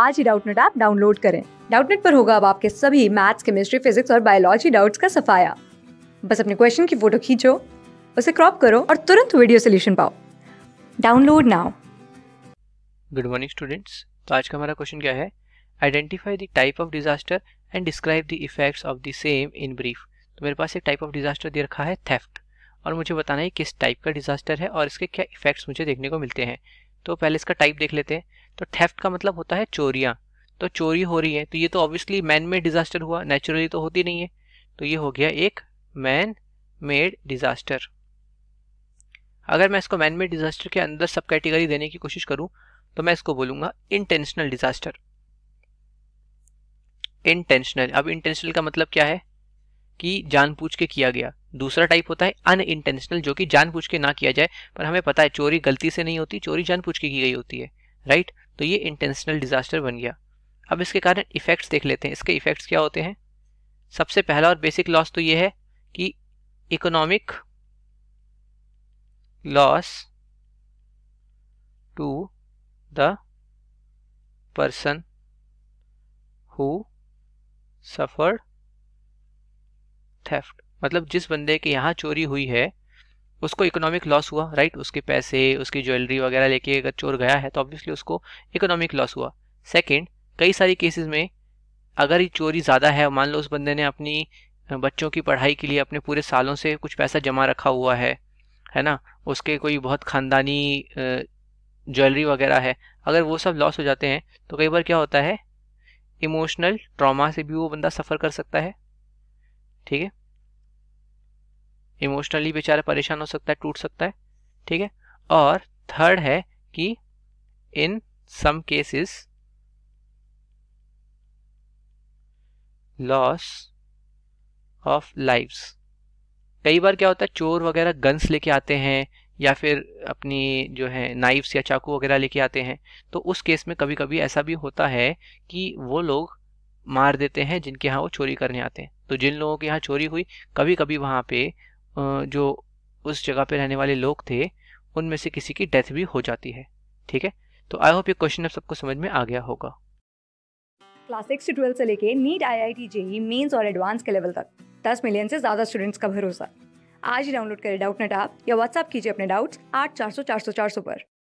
आज ही Doubtnut app download करें डाउटनेट पर होगा अब आपके सभी मैथ्स केमिस्ट्री फिजिक्स और बायोलॉजी डाउट्स का सफाया बस अपने क्वेश्चन की फोटो खींचो उसे क्रॉप करो और तुरंत वीडियो सोल्यूशन पाओ download now good morning students तो आज का हमारा क्वेश्चन क्या है identify the type of disaster and describe the effects of the same in brief तो मेरे पास एक टाइप ऑफ डिजास्टर दे रखा है थेफ्ट और मुझे बताना है किस टाइप का डिजास्टर है और इसके क्या इफेक्ट्स मुझे देखने को मिलते हैं तो पहले इसका टाइप देख लेते हैं तो थेफ्ट का मतलब होता है चोरियाँ तो चोरी हो रही है तो ये तो ऑब्वियसली मैन मेड डिज़ास्टर हुआ नेचुरली तो होती नहीं है तो ये हो गया एक मैन मेड डिज़ास्टर अगर मैं इसको मैन मेड डिज़ास्टर के अंदर सब कैटेगरी देने की कोशिश करूं तो मैं इसको बोलूंगा इंटेंशनल डिज़ास्टर इंटेंशनल अब इंटेंशनल का मतलब क्या है कि जानबूझ के किया गया दूसरा टाइप होता है अन इंटेंशनल जो कि जानबूझ के ना किया जाए पर हमें पता है चोरी गलती से नहीं होती चोरी जानबूझ के की गई होती है राइट तो ये इंटेंशनल डिजास्टर बन गया अब इसके कारण इफेक्ट्स देख लेते हैं इसके इफेक्ट्स क्या होते हैं सबसे पहला और बेसिक लॉस तो ये है कि economic loss to the person who suffered theft मतलब जिस बंदे के यहाँ चोरी हुई है उसको इकोनॉमिक लॉस हुआ राइट उसके पैसे उसकी ज्वेलरी वगैरह लेके अगर चोर गया है तो ऑब्वियसली उसको इकोनॉमिक लॉस हुआ सेकंड कई सारी केसेस में अगर ये चोरी ज़्यादा है मान लो उस बंदे ने अपनी बच्चों की पढ़ाई के लिए अपने पूरे सालों से कुछ पैसा जमा रखा हुआ है है ना उसके कोई बहुत ख़ानदानी ज्वेलरी वगैरह है अगर वो सब लॉस हो जाते हैं तो कई बार क्या होता है इमोशनल ट्रामा से भी वो बंदा सफ़र कर सकता है ठीक है इमोशनली बेचारा परेशान हो सकता है टूट सकता है ठीक है और थर्ड है कि in some cases loss of lives कई बार क्या होता है चोर वगैरह गन्स लेके आते हैं या फिर अपनी जो है नाइफ्स या चाकू वगैरह लेके आते हैं तो उस केस में कभी कभी ऐसा भी होता है कि वो लोग मार देते हैं जिनके यहाँ वो चोरी करने आते हैं तो जिन लोगों के यहाँ चोरी हुई कभी कभी वहाँ पे जो उस जगह पे रहने वाले लोग थे उनमें से किसी की डेथ भी हो जाती है ठीक है तो आई होप ये क्वेश्चन अब सबको समझ में आ गया होगा क्लास सिक्स से ट्वेल्थ से लेके NEET I I T JEE mains और एडवांस के लेवल तक दस मिलियन से ज़्यादा स्टूडेंट्स का भरोसा आज ही डाउनलोड करें डाउट नेट आप या व्हाट्सअप कीजिए अपने डाउट्स आठ चार सौ चार सौ चार सौ पर